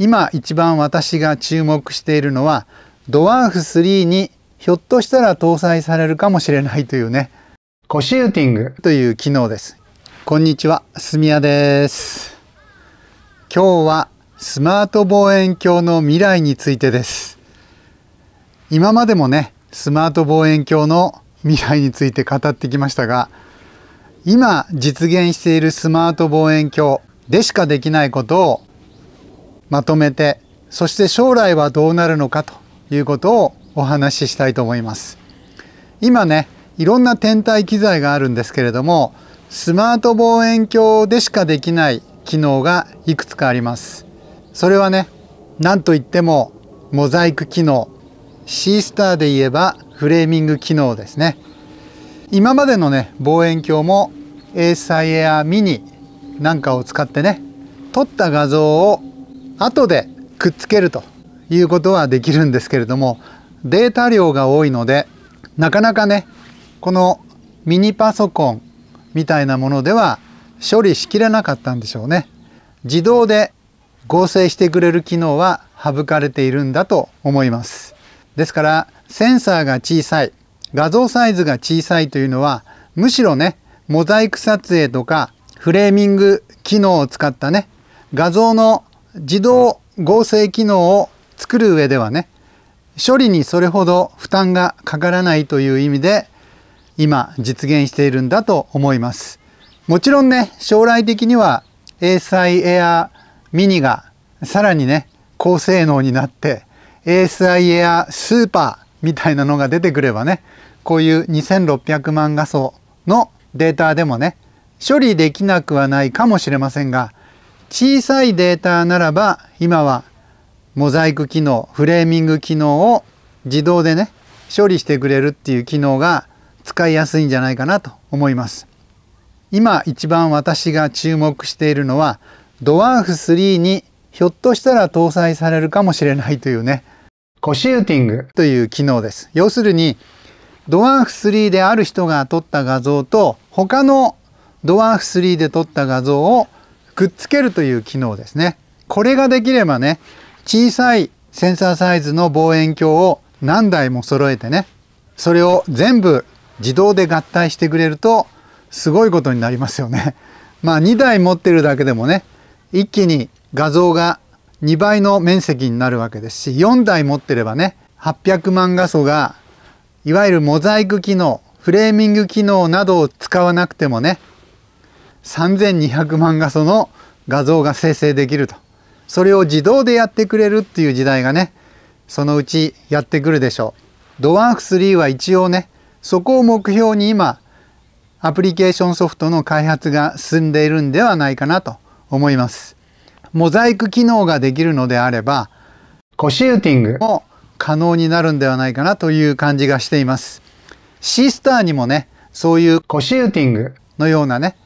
今一番私が注目しているのはドワーフ3にひょっとしたら搭載されるかもしれないというねコシューティングという機能ですこんにちはすみやです今日はスマート望遠鏡の未来についてです今までもねスマート望遠鏡の未来について語ってきましたが今実現しているスマート望遠鏡でしかできないことをまとめてそして将来はどうなるのかということをお話ししたいと思います今ねいろんな天体機材があるんですけれどもスマート望遠鏡でしかできない機能がいくつかありますそれはね何と言ってもモザイク機能シースターで言えばフレーミング機能ですね今までのね望遠鏡もエーサイエアミニなんかを使ってね撮った画像を後でくっつけるということはできるんですけれどもデータ量が多いのでなかなかねこのミニパソコンみたいなものでは処理しきれなかったんでしょうね自動で合成してくれる機能は省かれているんだと思いますですからセンサーが小さい画像サイズが小さいというのはむしろねモザイク撮影とかフレーミング機能を使ったね画像の自動合成機能を作る上ではね処理にそれほど負担がかからないという意味で今実現しているんだと思いますもちろんね将来的には A サイエアミニがさらにね高性能になって ASI エアスーパーみたいなのが出てくればねこういう2600万画素のデータでもね処理できなくはないかもしれませんが小さいデータならば今はモザイク機能フレーミング機能を自動でね処理してくれるっていう機能が使いやすいんじゃないかなと思います今一番私が注目しているのはドワーフ3にひょっとしたら搭載されるかもしれないというねコシューティングという機能です要するにドワーフ3である人が撮った画像と他のドワーフ3で撮った画像をくっつけるという機能ですね。これができればね、小さいセンサーサイズの望遠鏡を何台も揃えてね、それを全部自動で合体してくれるとすごいことになりますよね。まあ2台持ってるだけでもね、一気に画像が2倍の面積になるわけですし、4台持ってればね、800万画素がいわゆるモザイク機能、フレーミング機能などを使わなくてもね、3200万画素の画像が生成できるとそれを自動でやってくれるっていう時代がねそのうちやってくるでしょう。ドワーフ3は一応ねそこを目標に今アプリケーションソフトの開発が進んでいるんではないかなと思います。モザイク機能ができるのであればコシューティングも可能になるんではないかなという感じがしています。シースターにもねそういうコシューティングのようなね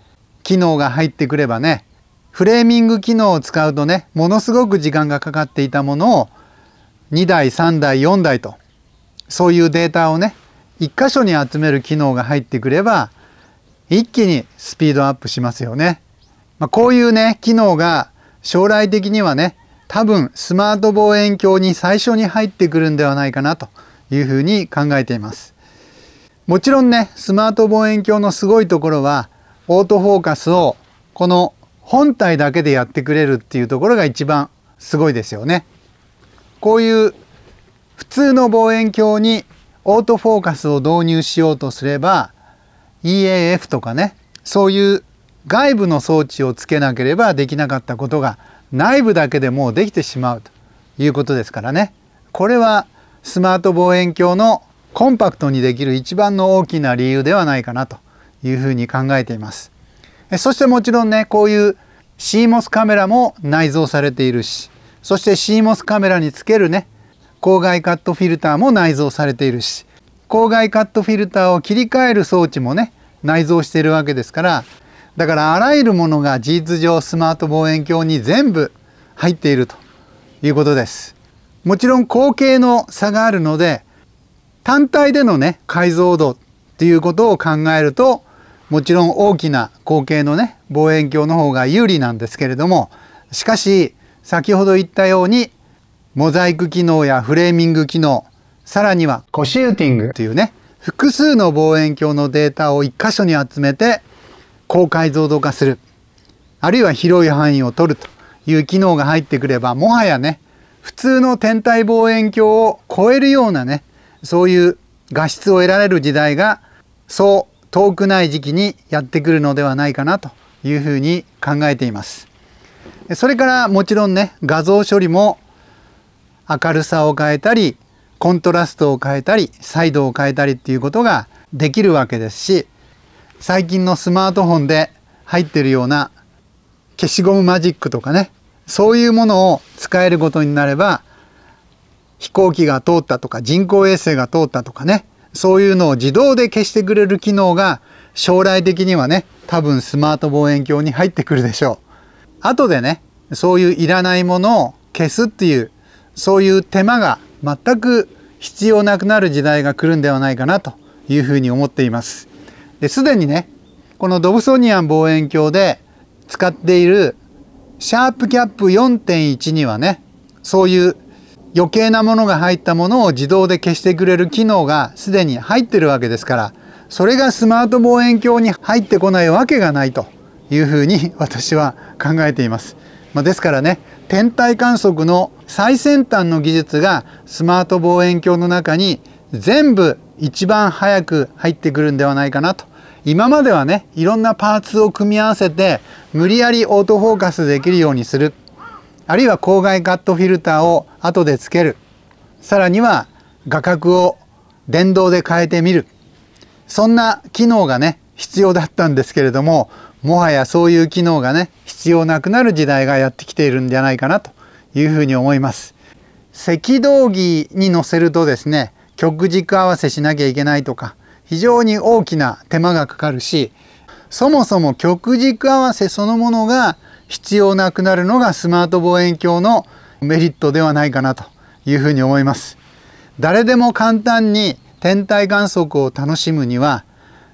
機能が入ってくればねフレーミング機能を使うとねものすごく時間がかかっていたものを2台3台4台とそういうデータをね1箇所に集める機能が入ってくれば一気にスピードアップしますよね。まあ、こういうね機能が将来的にはね多分スマート望遠鏡に最初に入ってくるんではないかなというふうに考えています。もちろんねスマート望遠鏡のすごいところはオートフォーカスをこの本体だけでやってくれるっていうところが一番すごいですよね。こういう普通の望遠鏡にオートフォーカスを導入しようとすれば EAF とかねそういう外部の装置をつけなければできなかったことが内部だけでもうできてしまうということですからねこれはスマート望遠鏡のコンパクトにできる一番の大きな理由ではないかなというふうに考えています。そしてもちろんねこういう CMOS カメラも内蔵されているしそして CMOS カメラにつけるね光外カットフィルターも内蔵されているし光外カットフィルターを切り替える装置もね内蔵しているわけですからだからあらゆるものが事実上スマート望遠鏡に全部入っているということですもちろん口径の差があるので単体でのね解像度っていうことを考えるともちろん大きな口径のね望遠鏡の方が有利なんですけれどもしかし先ほど言ったようにモザイク機能やフレーミング機能さらにはコシューティングというね複数の望遠鏡のデータを1箇所に集めて高解像度化するあるいは広い範囲を取るという機能が入ってくればもはやね普通の天体望遠鏡を超えるようなねそういう画質を得られる時代がそう遠くない時期にやってくるのではないかなというふうに考えていますそれからもちろんね画像処理も明るさを変えたりコントラストを変えたりサイドを変えたりっていうことができるわけですし最近のスマートフォンで入ってるような消しゴムマジックとかねそういうものを使えることになれば飛行機が通ったとか人工衛星が通ったとかねそういうのを自動で消してくれる機能が将来的にはね、多分スマート望遠鏡に入ってくるでしょう。後でね、そういういらないものを消すっていう、そういう手間が全く必要なくなる時代が来るんではないかなというふうに思っています。で、すでにね、このドブソニアン望遠鏡で使っているシャープキャップ4.1にはね、そういう余計なものが入ったものを自動で消してくれる機能がすでに入ってるわけですからそれがスマート望遠鏡に入ってこないわけがないというふうに私は考えています。まあ、ですからね天体観測の最先端の技術がスマート望遠鏡の中に全部一番早く入ってくるんではないかなと今まではねいろんなパーツを組み合わせて無理やりオートフォーカスできるようにするあるいは公害カットフィルターを後でつけるさらには画角を電動で変えてみるそんな機能がね必要だったんですけれどももはやそういう機能がね必要なくなる時代がやってきているんじゃないかなというふうに思います赤道儀に乗せるとですね極軸合わせしなきゃいけないとか非常に大きな手間がかかるしそもそも極軸合わせそのものが必要なくなるのがスマート望遠鏡のメリットではないかなというふうに思います。誰でも簡単に天体観測を楽しむには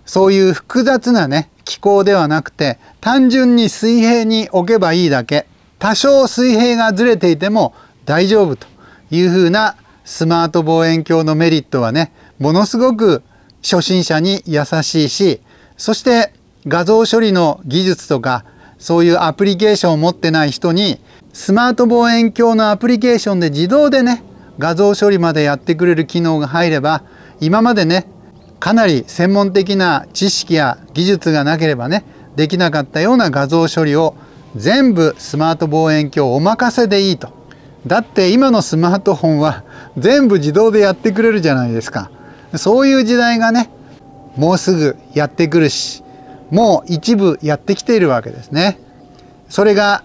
そういう複雑なね気候ではなくて単純に水平に置けばいいだけ多少水平がずれていても大丈夫というふうなスマート望遠鏡のメリットはねものすごく初心者に優しいしそして画像処理の技術とかそういうアプリケーションを持ってない人にスマート望遠鏡のアプリケーションで自動でね画像処理までやってくれる機能が入れば今までねかなり専門的な知識や技術がなければねできなかったような画像処理を全部スマート望遠鏡お任せでいいとだって今のスマートフォンは全部自動でやってくれるじゃないですかそういう時代がねもうすぐやってくるしもう一部やってきているわけですね。それが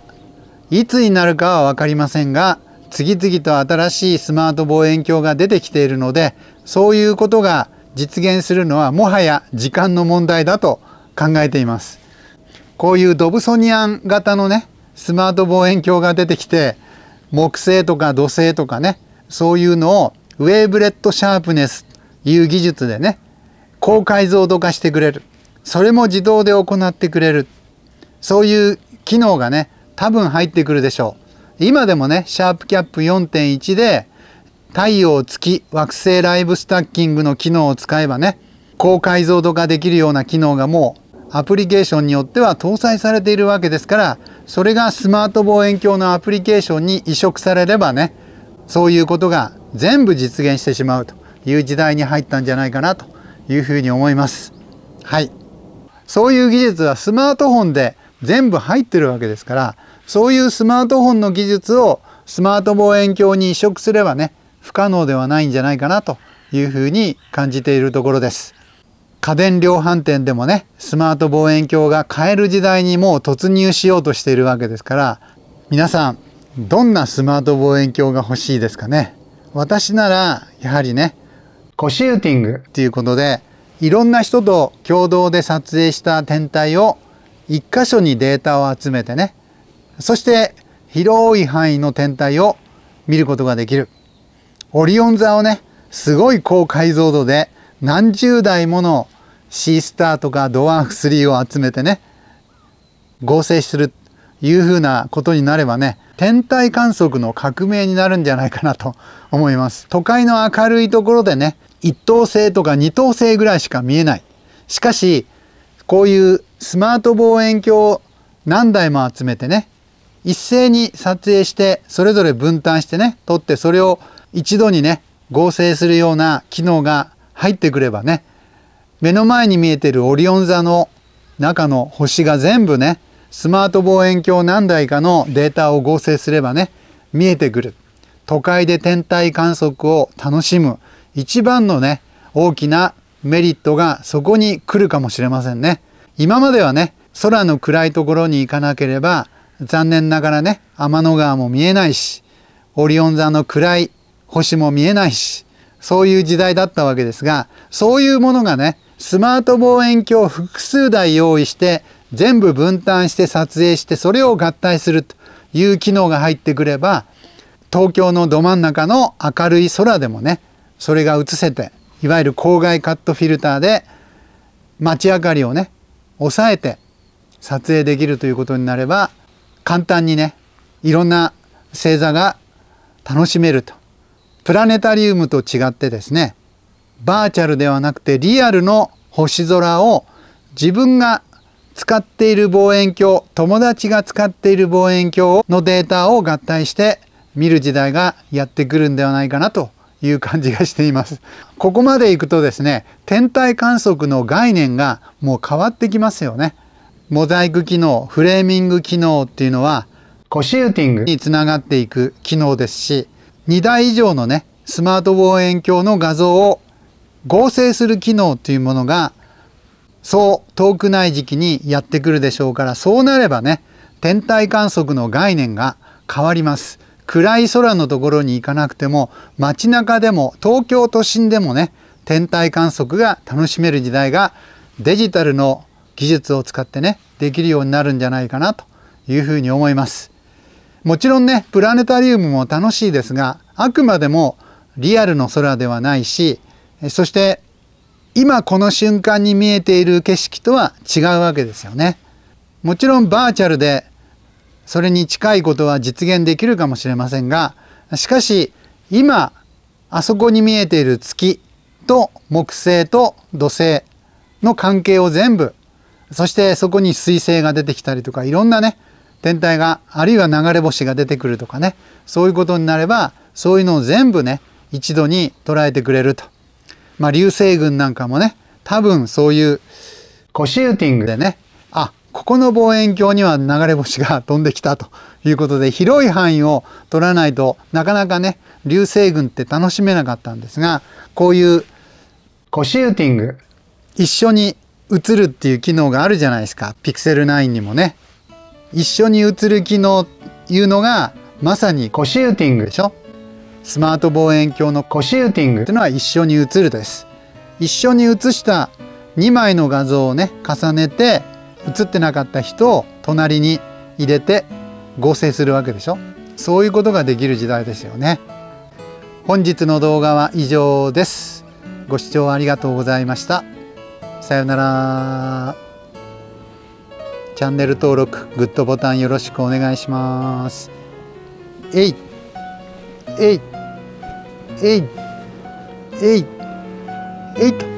いつになるかは分かりませんが次々と新しいスマート望遠鏡が出てきているのでそういうことが実現するのはもはや時間の問題だと考えています。こういうドブソニアン型のねスマート望遠鏡が出てきて木星とか土星とかねそういうのをウェーブレットシャープネスいう技術でね高解像度化してくれるそれも自動で行ってくれるそういう機能がね多分入ってくるでしょう今でもねシャープキャップ4.1で太陽月惑星ライブスタッキングの機能を使えばね高解像度化できるような機能がもうアプリケーションによっては搭載されているわけですからそれがスマート望遠鏡のアプリケーションに移植されればねそういうことが全部実現してしまうという時代に入ったんじゃないかなというふうに思います。はいそういう技術はスマートフォンで全部入ってるわけですからそういうスマートフォンの技術をスマート望遠鏡に移植すればね不可能ではないんじゃないかなというふうに感じているところです家電量販店でもねスマート望遠鏡が買える時代にもう突入しようとしているわけですから皆さんどんなスマート望遠鏡が欲しいですかね私ならやはりねコシューティングっていうことでいろんな人と共同で撮影した天体を1箇所にデータを集めてねそして広い範囲の天体を見ることができるオリオン座をねすごい高解像度で何十台ものシースターとかドワーフ3を集めてね合成するというふうなことになればね天体観測の革命になるんじゃないかなと思います都会の明るいところでね1等星とか2等星ぐらいしか見えない。しかし、こういうスマート望遠鏡を何台も集めてね、一斉に撮影して、それぞれ分担してね、撮って、それを一度にね、合成するような機能が入ってくればね、目の前に見えてるオリオン座の中の星が全部ね、スマート望遠鏡何台かのデータを合成すればね、見えてくる。都会で天体観測を楽しむ。一番のね、大きなメリットがそこに来るかもしれませんね。今まではね、空の暗いところに行かなければ、残念ながらね、天の川も見えないし、オリオン座の暗い星も見えないし、そういう時代だったわけですが、そういうものがね、スマート望遠鏡を複数台用意して、全部分担して撮影して、それを合体するという機能が入ってくれば、東京のど真ん中の明るい空でもね、それが映せていわゆる光害カットフィルターで街明かりをね抑えて撮影できるということになれば簡単にねいろんな星座が楽しめるとプラネタリウムと違ってですねバーチャルではなくてリアルの星空を自分が使っている望遠鏡友達が使っている望遠鏡のデータを合体して見る時代がやってくるんではないかなという感じがしています。ここまでいくとですね、天体観測の概念がもう変わってきますよね。モザイク機能、フレーミング機能っていうのは、コシューティングにつながっていく機能ですし、2台以上のね、スマート望遠鏡の画像を合成する機能っていうものが、そう遠くない時期にやってくるでしょうから、そうなればね、天体観測の概念が変わります。暗い空のところに行かなくても街中でも東京都心でもね天体観測が楽しめる時代がデジタルの技術を使ってねできるようになるんじゃないかなというふうに思いますもちろんねプラネタリウムも楽しいですがあくまでもリアルの空ではないしそして今この瞬間に見えている景色とは違うわけですよねもちろんバーチャルでそれに近いことは実現できるかもしれませんがしかし今あそこに見えている月と木星と土星の関係を全部そしてそこに彗星が出てきたりとかいろんなね天体があるいは流れ星が出てくるとかねそういうことになればそういうのを全部ね一度に捉えてくれると。まあ、流星群なんかもね多分そういうコシューティングでねあここの望遠鏡には流れ星が飛んできたということで広い範囲を取らないとなかなかね流星群って楽しめなかったんですがこういうコシューティング一緒に映るっていう機能があるじゃないですかピクセル9にもね一緒に映る機能いうのがまさにコシューティングでしょスマート望遠鏡のコシューティングっていうのは一緒に映るです一緒に映した2枚の画像をね重ねて映ってなかった人を隣に入れて合成するわけでしょそういうことができる時代ですよね本日の動画は以上ですご視聴ありがとうございましたさようならチャンネル登録グッドボタンよろしくお願いしますえいえいえいえいえいと